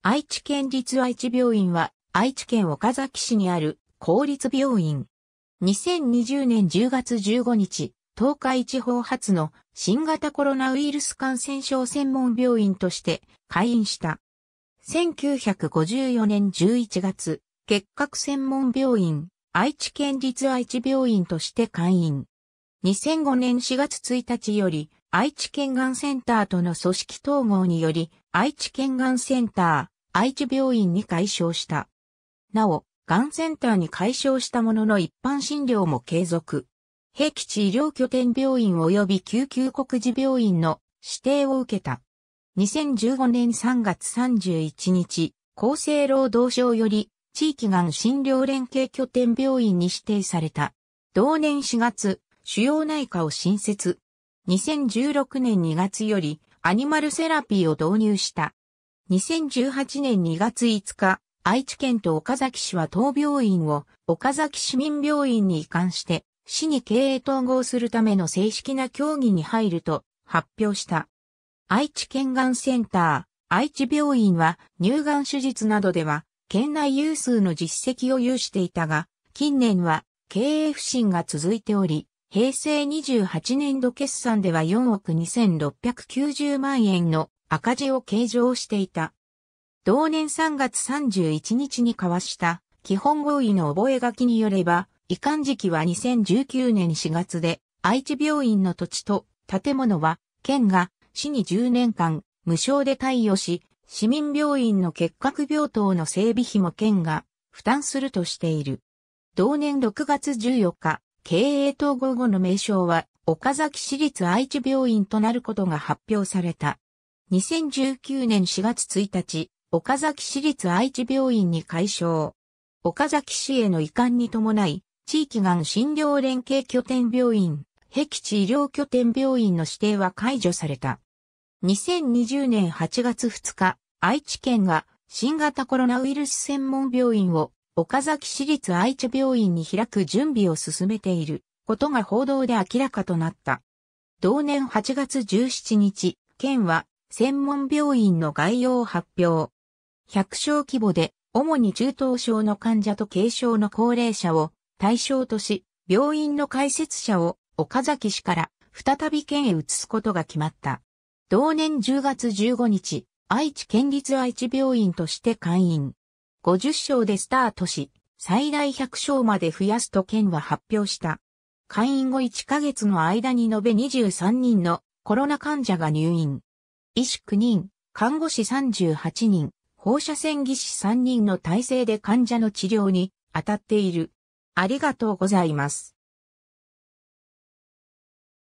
愛知県立愛知病院は、愛知県岡崎市にある公立病院。2020年10月15日、東海地方発の新型コロナウイルス感染症専門病院として開院した。1954年11月、結核専門病院、愛知県立愛知病院として開院。2005年4月1日より、愛知県がんセンターとの組織統合により、愛知県がんセンター、愛知病院に解消した。なお、がんセンターに解消したものの一般診療も継続。平吉医療拠点病院及び救急国示病院の指定を受けた。2015年3月31日、厚生労働省より地域がん診療連携拠点病院に指定された。同年4月、主要内科を新設。2016年2月よりアニマルセラピーを導入した。2018年2月5日、愛知県と岡崎市は当病院を岡崎市民病院に移管して、市に経営統合するための正式な協議に入ると発表した。愛知県がんセンター、愛知病院は乳がん手術などでは県内有数の実績を有していたが、近年は経営不振が続いており、平成28年度決算では4億2690万円の赤字を計上していた。同年3月31日に交わした基本合意の覚書によれば、移管時期は2019年4月で、愛知病院の土地と建物は、県が市に10年間無償で貸与し、市民病院の結核病棟の整備費も県が負担するとしている。同年6月14日、経営統合後の名称は、岡崎市立愛知病院となることが発表された。2019年4月1日、岡崎市立愛知病院に解消。岡崎市への移管に伴い、地域がん診療連携拠点病院、壁地医療拠点病院の指定は解除された。2020年8月2日、愛知県が新型コロナウイルス専門病院を岡崎市立愛知病院に開く準備を進めていることが報道で明らかとなった。同年8月17日、県は専門病院の概要を発表。100床規模で主に中等症の患者と軽症の高齢者を対象とし、病院の開設者を岡崎市から再び県へ移すことが決まった。同年10月15日、愛知県立愛知病院として会員。50勝でスタートし、最大100勝まで増やすと県は発表した。会員後1ヶ月の間に延べ23人のコロナ患者が入院。医師9人、看護師38人、放射線技師3人の体制で患者の治療に当たっている。ありがとうございます。